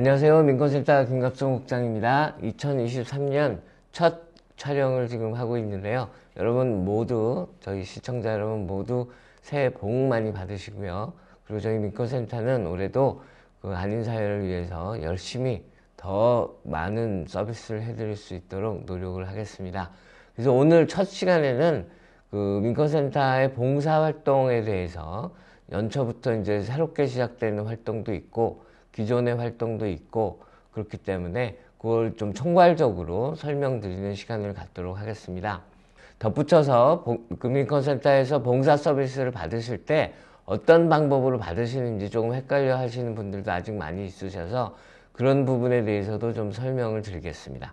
안녕하세요. 민권센터 김갑성 국장입니다. 2023년 첫 촬영을 지금 하고 있는데요. 여러분 모두, 저희 시청자 여러분 모두 새해 복 많이 받으시고요. 그리고 저희 민권센터는 올해도 그 한인사회를 위해서 열심히 더 많은 서비스를 해드릴 수 있도록 노력을 하겠습니다. 그래서 오늘 첫 시간에는 그 민권센터의 봉사활동에 대해서 연초부터 이제 새롭게 시작되는 활동도 있고 기존의 활동도 있고 그렇기 때문에 그걸 좀 총괄적으로 설명드리는 시간을 갖도록 하겠습니다. 덧붙여서 금융컨센터에서 봉사 서비스를 받으실 때 어떤 방법으로 받으시는지 조금 헷갈려 하시는 분들도 아직 많이 있으셔서 그런 부분에 대해서도 좀 설명을 드리겠습니다.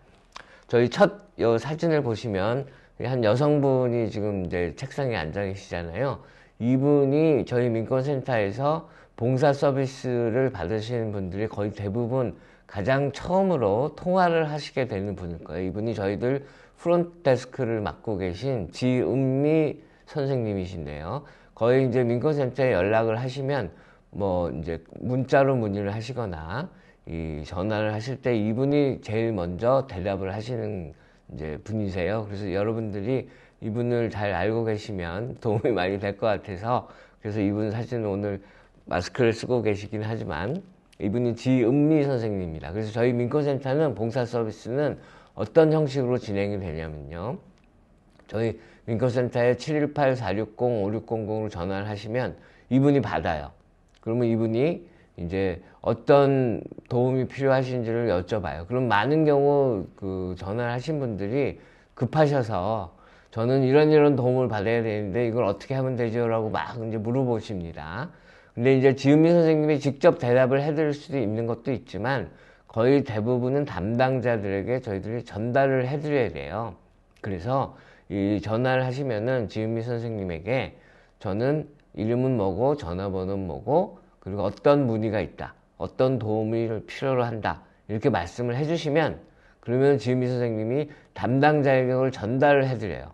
저희 첫요 사진을 보시면 한 여성분이 지금 이제 책상에 앉아 계시잖아요. 이분이 저희 민권센터에서 봉사 서비스를 받으시는 분들이 거의 대부분 가장 처음으로 통화를 하시게 되는 분일 거예요. 이분이 저희들 프론트 데스크를 맡고 계신 지은미 선생님이신데요. 거의 이제 민권센터에 연락을 하시면 뭐 이제 문자로 문의를 하시거나 이 전화를 하실 때 이분이 제일 먼저 대답을 하시는 이제 분이세요. 그래서 여러분들이 이분을 잘 알고 계시면 도움이 많이 될 것 같아서 그래서 이분 사진을 오늘 마스크를 쓰고 계시긴 하지만 이분이 지은미 선생님입니다. 그래서 저희 민권센터는 봉사 서비스는 어떤 형식으로 진행이 되냐면요. 저희 민권센터에 718-460-5600으로 전화를 하시면 이분이 받아요. 그러면 이분이 이제 어떤 도움이 필요하신지를 여쭤봐요. 그럼 많은 경우 그 전화를 하신 분들이 급하셔서 저는 이런 이런 도움을 받아야 되는데 이걸 어떻게 하면 되죠? 라고 막 이제 물어보십니다. 근데 이제 지은미 선생님이 직접 대답을 해드릴 수도 있는 것도 있지만 거의 대부분은 담당자들에게 저희들이 전달을 해드려야 돼요. 그래서 이 전화를 하시면은 지은미 선생님에게 저는 이름은 뭐고 전화번호는 뭐고 그리고 어떤 문의가 있다. 어떤 도움을 필요로 한다. 이렇게 말씀을 해주시면 그러면 지은미 선생님이 담당자에게 그걸 전달을 해드려요.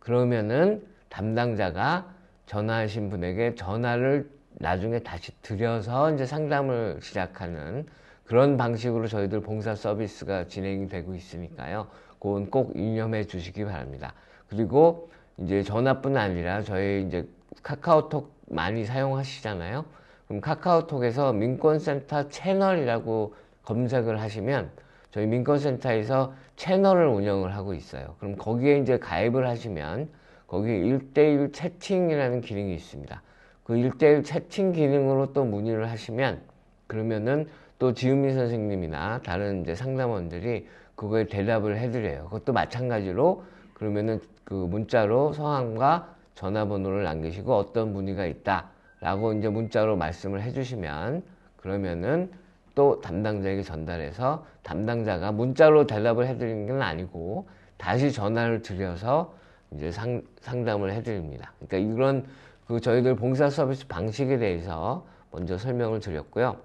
그러면은 담당자가 전화하신 분에게 전화를 나중에 다시 들여서 이제 상담을 시작하는 그런 방식으로 저희들 봉사 서비스가 진행되고 있으니까요. 그건 꼭 유념해 주시기 바랍니다. 그리고 이제 전화뿐 아니라 저희 이제 카카오톡 많이 사용하시잖아요. 그럼 카카오톡에서 민권센터 채널이라고 검색을 하시면 저희 민권센터에서 채널을 운영을 하고 있어요. 그럼 거기에 이제 가입을 하시면 거기 에 일대일 채팅이라는 기능이 있습니다. 그일대일 채팅 기능으로 또 문의를 하시면 그러면은 또 지은미 선생님이나 다른 이제 상담원들이 그거에 대답을 해드려요. 그것도 마찬가지로 그러면은 그 문자로 성함과 전화번호를 남기시고 어떤 문의가 있다라고 이제 문자로 말씀을 해주시면 그러면은 또 담당자에게 전달해서 담당자가 문자로 대답을 해드리는 건 아니고 다시 전화를 드려서 이제 상, 상담을 해드립니다. 그러니까 이런 그 저희들 봉사 서비스 방식에 대해서 먼저 설명을 드렸고요.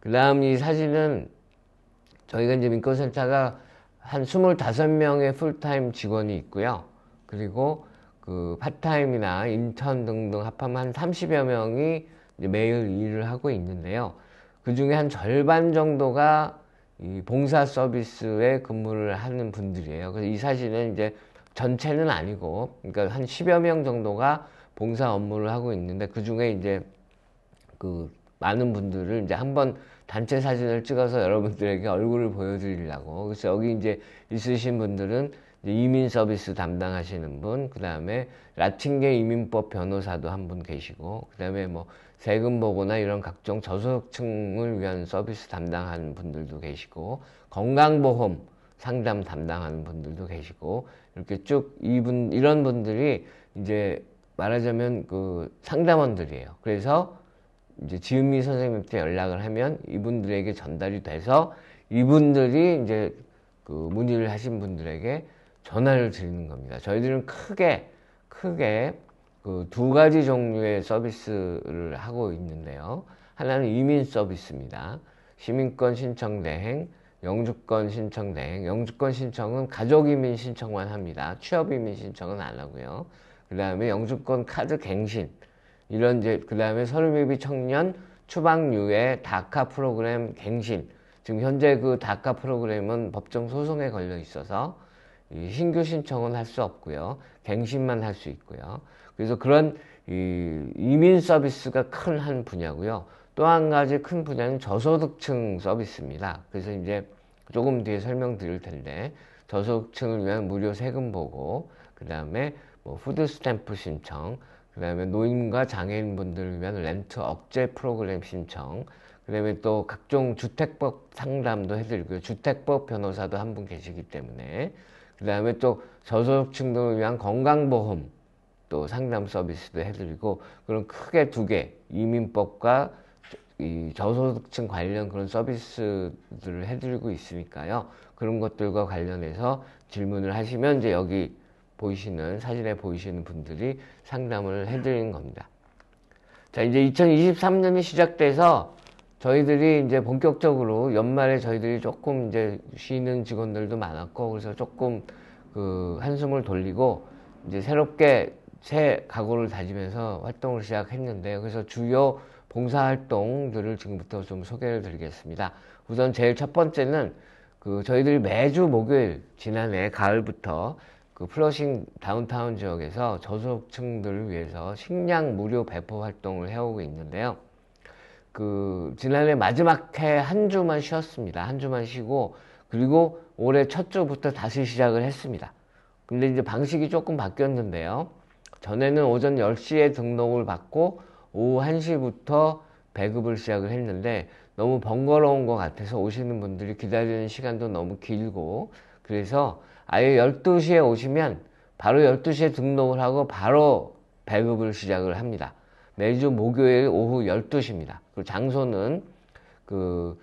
그 다음 이 사진은 저희가 이제 민권센터가 한 25명의 풀타임 직원이 있고요. 그리고 그 파타임이나 인턴 등등 합하면 한 30여 명이 매일 일을 하고 있는데요. 그 중에 한 절반 정도가 이 봉사 서비스에 근무를 하는 분들이에요. 그래서 이 사진은 이제 전체는 아니고, 그러니까 한 10여 명 정도가 봉사 업무를 하고 있는데 그 중에 이제 그 많은 분들을 이제 한번 단체 사진을 찍어서 여러분들에게 얼굴을 보여드리려고 그래서 여기 이제 있으신 분들은 이제 이민 서비스 담당하시는 분, 그 다음에 라틴계 이민법 변호사도 한 분 계시고, 그 다음에 뭐 세금 보고나 이런 각종 저소득층을 위한 서비스 담당하는 분들도 계시고, 건강보험 상담 담당하는 분들도 계시고, 이렇게 쭉 이분 이런 분들이 이제 말하자면 그 상담원들이에요. 그래서 이제 지은미 선생님한테 연락을 하면 이분들에게 전달이 돼서 이분들이 이제 그 문의를 하신 분들에게 전화를 드리는 겁니다. 저희들은 크게 크게 그 두 가지 종류의 서비스를 하고 있는데요. 하나는 이민 서비스입니다. 시민권 신청 대행, 영주권 신청 대행. 영주권 신청은 가족 이민 신청만 합니다. 취업 이민 신청은 안 하고요. 그 다음에 영주권 카드 갱신 이런 이제 그 다음에 서울미비 청년 추방유예 다카 프로그램 갱신 지금 현재 그 다카 프로그램은 법정 소송에 걸려 있어서 신규 신청은 할 수 없고요 갱신만 할 수 있고요 그래서 그런 이민 서비스가 큰 한 분야고요 또 한 가지 큰 분야는 저소득층 서비스입니다 그래서 이제 조금 뒤에 설명드릴 텐데 저소득층을 위한 무료 세금 보고 그 다음에 뭐 푸드 스탬프 신청, 그 다음에 노인과 장애인분들을 위한 렌트 억제 프로그램 신청, 그 다음에 또 각종 주택법 상담도 해드리고요. 주택법 변호사도 한 분 계시기 때문에. 그 다음에 또 저소득층들을 위한 건강보험 또 상담 서비스도 해드리고, 그런 크게 두 개, 이민법과 이 저소득층 관련 그런 서비스들을 해드리고 있으니까요. 그런 것들과 관련해서 질문을 하시면 이제 여기 보이시는 사진에 보이시는 분들이 상담을 해드리는 겁니다. 자 이제 2023년이 시작돼서 저희들이 이제 본격적으로 연말에 저희들이 조금 이제 쉬는 직원들도 많았고 그래서 조금 그 한숨을 돌리고 이제 새롭게 새 각오를 다지면서 활동을 시작했는데 그래서 주요 봉사활동들을 지금부터 좀 소개를 드리겠습니다. 우선 제일 첫 번째는 그 저희들이 매주 목요일 지난해 가을부터 그 플러싱 다운타운 지역에서 저소득층들을 위해서 식량 무료 배포 활동을 해오고 있는데요. 그 지난해 마지막 해 한 주만 쉬었습니다. 한 주만 쉬고 그리고 올해 첫 주부터 다시 시작을 했습니다. 근데 이제 방식이 조금 바뀌었는데요. 전에는 오전 10시에 등록을 받고 오후 1시부터 배급을 시작을 했는데 너무 번거로운 것 같아서 오시는 분들이 기다리는 시간도 너무 길고 그래서 아예 12시에 오시면 바로 12시에 등록을 하고 바로 배급을 시작을 합니다. 매주 목요일 오후 12시입니다. 그 장소는 그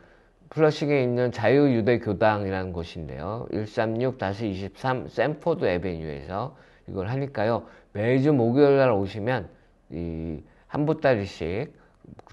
플러싱에 있는 자유유대교당이라는 곳인데요. 136-23샘포드 에베뉴에서 이걸 하니까요. 매주 목요일 날 오시면 이한 보따리씩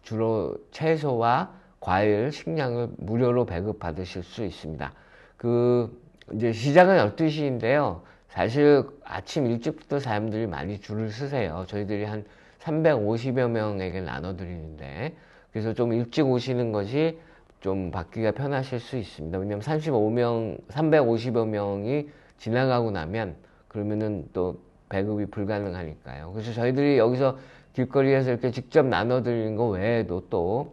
주로 채소와 과일, 식량을 무료로 배급 받으실 수 있습니다. 그 이제 시작은 12시인데요. 사실 아침 일찍부터 사람들이 많이 줄을 서세요. 저희들이 한 350여 명에게 나눠드리는데 그래서 좀 일찍 오시는 것이 좀 받기가 편하실 수 있습니다. 왜냐하면 35명, 350여 명이 지나가고 나면 그러면은 또 배급이 불가능하니까요. 그래서 저희들이 여기서 길거리에서 이렇게 직접 나눠드리는 거 외에도 또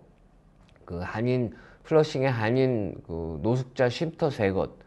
그 한인 플러싱의 한인 그 노숙자 쉼터 세 곳,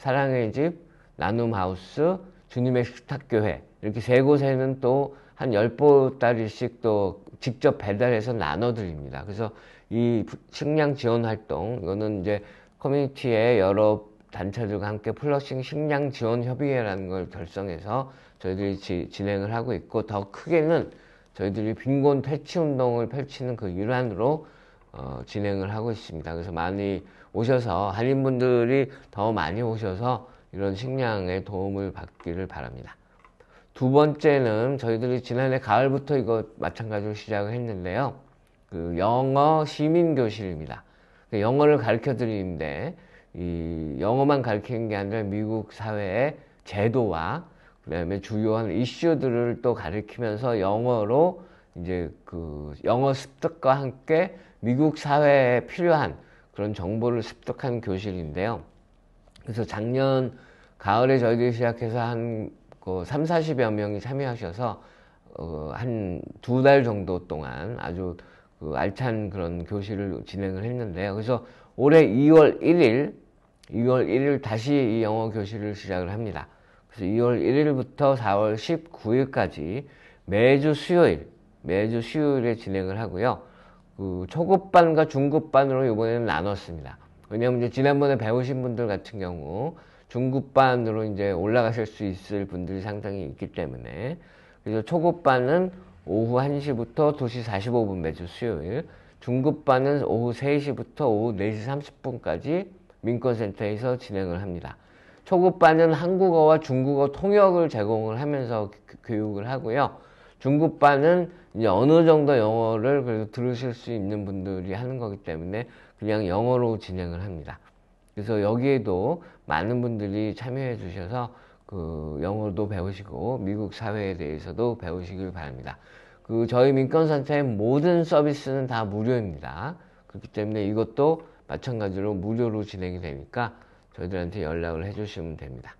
사랑의 집, 나눔하우스, 주님의 식탁교회 이렇게 세 곳에는 또 한 열보따리씩 또 직접 배달해서 나눠드립니다. 그래서 이 식량 지원 활동 이거는 이제 커뮤니티에 여러 단체들과 함께 플러싱 식량 지원 협의회라는 걸 결성해서 저희들이 지, 진행을 하고 있고 더 크게는 저희들이 빈곤 퇴치 운동을 펼치는 그 일환으로 어, 진행을 하고 있습니다. 그래서 많이 오셔서 한인분들이 더 많이 오셔서 이런 식량의 도움을 받기를 바랍니다. 두 번째는 저희들이 지난해 가을부터 이거 마찬가지로 시작을 했는데요. 그 영어 시민 교실입니다. 그 영어를 가르쳐 드리는데 이 영어만 가르치는 게 아니라 미국 사회의 제도와 그다음에 주요한 이슈들을 또 가르치면서 영어로 이제 그 영어 습득과 함께 미국 사회에 필요한 그런 정보를 습득한 교실인데요. 그래서 작년 가을에 저희들이 시작해서 한 3, 그 40여 명이 참여하셔서 어, 한 두 달 정도 동안 아주 그 알찬 그런 교실을 진행을 했는데요. 그래서 올해 2월 1일, 2월 1일 다시 이 영어 교실을 시작을 합니다. 그래서 2월 1일부터 4월 19일까지 매주 수요일, 매주 수요일에 진행을 하고요. 그 초급반과 중급반으로 이번에는 나눴습니다. 왜냐하면 이제 지난번에 배우신 분들 같은 경우 중급반으로 이제 올라가실 수 있을 분들이 상당히 있기 때문에 그래서 초급반은 오후 1시부터 2시 45분 매주 수요일 중급반은 오후 3시부터 오후 4시 30분까지 민권센터에서 진행을 합니다. 초급반은 한국어와 중국어 통역을 제공을 하면서 교육을 하고요. 중급반은 이제 어느 정도 영어를 그래도 들으실 수 있는 분들이 하는 거기 때문에 그냥 영어로 진행을 합니다. 그래서 여기에도 많은 분들이 참여해 주셔서 그 영어도 배우시고 미국 사회에 대해서도 배우시길 바랍니다. 그 저희 민권센터의 모든 서비스는 다 무료입니다. 그렇기 때문에 이것도 마찬가지로 무료로 진행이 되니까 저희들한테 연락을 해 주시면 됩니다.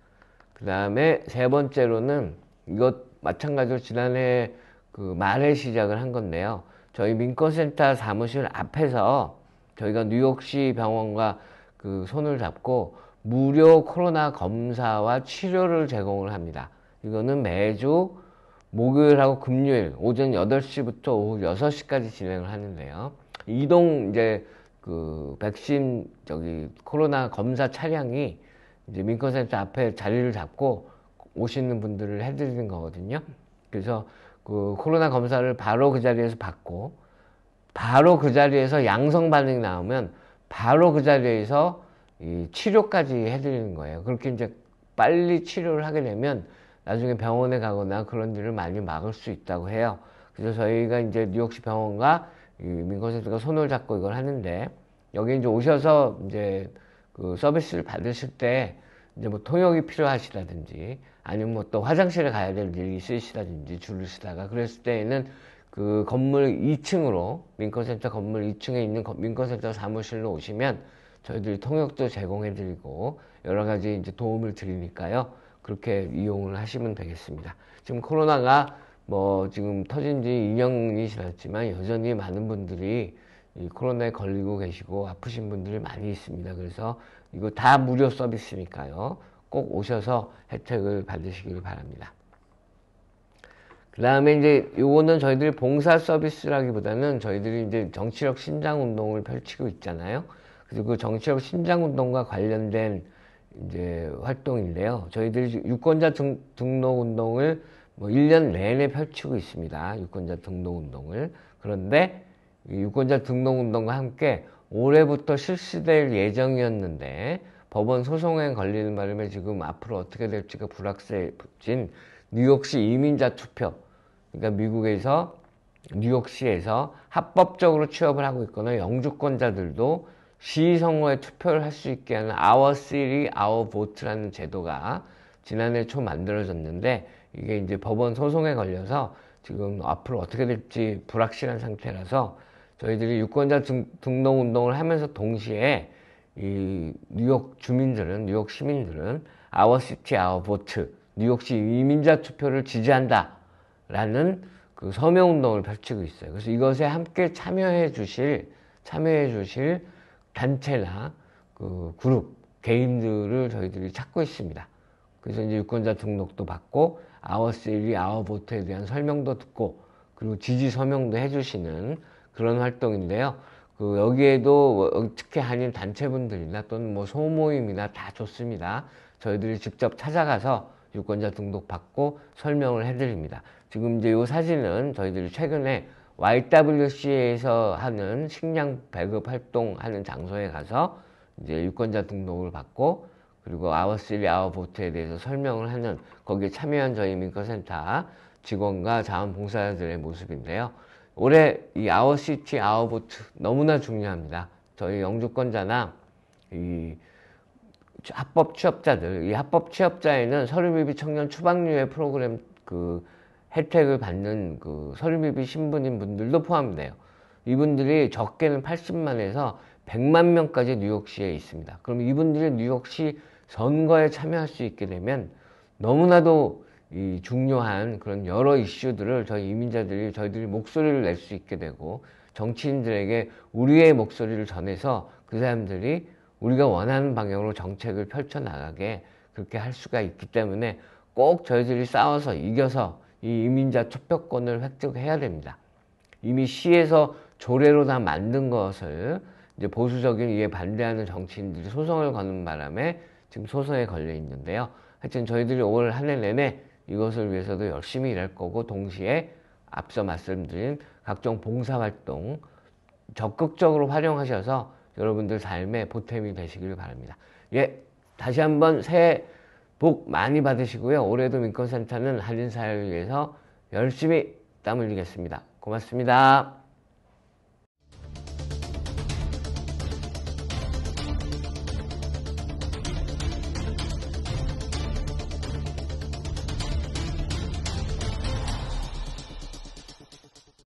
그 다음에 세 번째로는 이것 마찬가지로 지난해 그 말에 시작을 한 건데요. 저희 민권센터 사무실 앞에서 저희가 뉴욕시 병원과 그 손을 잡고 무료 코로나 검사와 치료를 제공을 합니다. 이거는 매주 목요일하고 금요일 오전 8시부터 오후 6시까지 진행을 하는데요. 이동 이제 그 백신 저기 코로나 검사 차량이 이제 민권센터 앞에 자리를 잡고 오시는 분들을 해드리는 거거든요. 그래서 그 코로나 검사를 바로 그 자리에서 받고 바로 그 자리에서 양성 반응이 나오면 바로 그 자리에서 이 치료까지 해드리는 거예요. 그렇게 이제 빨리 치료를 하게 되면 나중에 병원에 가거나 그런 일을 많이 막을 수 있다고 해요. 그래서 저희가 이제 뉴욕시 병원과 민컨센터가 손을 잡고 이걸 하는데 여기 이제 오셔서 이제 그 서비스를 받으실 때 이제 뭐 통역이 필요하시다든지 아니면 뭐 또 화장실에 가야 될 일이 있으시다든지 줄으시다가 그랬을 때에는 그 건물 2층으로 민컨센터 건물 2층에 있는 민컨센터 사무실로 오시면 저희들이 통역도 제공해드리고 여러 가지 이제 도움을 드리니까요 그렇게 이용을 하시면 되겠습니다. 지금 코로나가 뭐 지금 터진 지 2년이 지났지만 여전히 많은 분들이 이 코로나에 걸리고 계시고 아프신 분들이 많이 있습니다. 그래서 이거 다 무료 서비스니까요. 꼭 오셔서 혜택을 받으시길 바랍니다. 그 다음에 이제 요거는 저희들이 봉사 서비스라기보다는 저희들이 이제 정치력 신장 운동을 펼치고 있잖아요. 그래서 그 정치력 신장 운동과 관련된 이제 활동인데요. 저희들이 유권자 등, 등록 운동을 뭐 1년 내내 펼치고 있습니다. 유권자 등록 운동을. 그런데 유권자 등록 운동과 함께 올해부터 실시될 예정이었는데 법원 소송에 걸리는 바람에 지금 앞으로 어떻게 될지가 불확실해진 뉴욕시 이민자 투표 그러니까 미국에서 뉴욕시에서 합법적으로 취업을 하고 있거나 영주권자들도 시의선거에 투표를 할 수 있게 하는 Our City, Our Vote라는 제도가 지난해 초 만들어졌는데 이게 이제 법원 소송에 걸려서 지금 앞으로 어떻게 될지 불확실한 상태라서 저희들이 유권자 등록 운동을 하면서 동시에 이 뉴욕 주민들은 뉴욕 시민들은 아워시티 아워보트 뉴욕시 이민자 투표를 지지한다라는 그 서명 운동을 펼치고 있어요. 그래서 이것에 함께 참여해 주실 참여해 주실 단체나 그 그룹 개인들을 저희들이 찾고 있습니다. 그래서 이제 유권자 등록도 받고 아워시이 아워보트에 대한 설명도 듣고 그리고 지지 서명도 해주시는 그런 활동인데요. 그 여기에도 뭐 어, 특히 한인 단체분들이나 또는 뭐 소모임이나 다 좋습니다. 저희들이 직접 찾아가서 유권자 등록 받고 설명을 해드립니다. 지금 이제 이 사진은 저희들이 최근에 YWC에서 하는 식량 배급 활동하는 장소에 가서 이제 유권자 등록을 받고 그리고 아워스리 아워보트에 대해서 설명을 하는 거기에 참여한 저희 민커센터 직원과 자원봉사자들의 모습인데요. 올해 이 아워시티 아워보트 너무나 중요합니다. 저희 영주권자나 이 합법 취업자들, 이 합법 취업자에는 서류비비 청년 추방류의 프로그램 그 혜택을 받는 그 서류비비 신분인 분들도 포함돼요. 이분들이 적게는 80만에서 100만 명까지 뉴욕시에 있습니다. 그럼 이분들이 뉴욕시 선거에 참여할 수 있게 되면 너무나도 이 중요한 그런 여러 이슈들을 저희 이민자들이 저희들이 목소리를 낼 수 있게 되고 정치인들에게 우리의 목소리를 전해서 그 사람들이 우리가 원하는 방향으로 정책을 펼쳐 나가게 그렇게 할 수가 있기 때문에 꼭 저희들이 싸워서 이겨서 이 이민자 투표권을 획득해야 됩니다. 이미 시에서 조례로 다 만든 것을 이제 보수적인 이에 반대하는 정치인들이 소송을 거는 바람에 지금 소송에 걸려 있는데요. 하여튼 저희들이 5월 한해 내내 이것을 위해서도 열심히 일할 거고 동시에 앞서 말씀드린 각종 봉사활동 적극적으로 활용하셔서 여러분들 삶에 보탬이 되시기를 바랍니다. 예, 다시 한번 새해 복 많이 받으시고요. 올해도 민권센터는 한인사회를 위해서 열심히 땀 흘리겠습니다. 고맙습니다.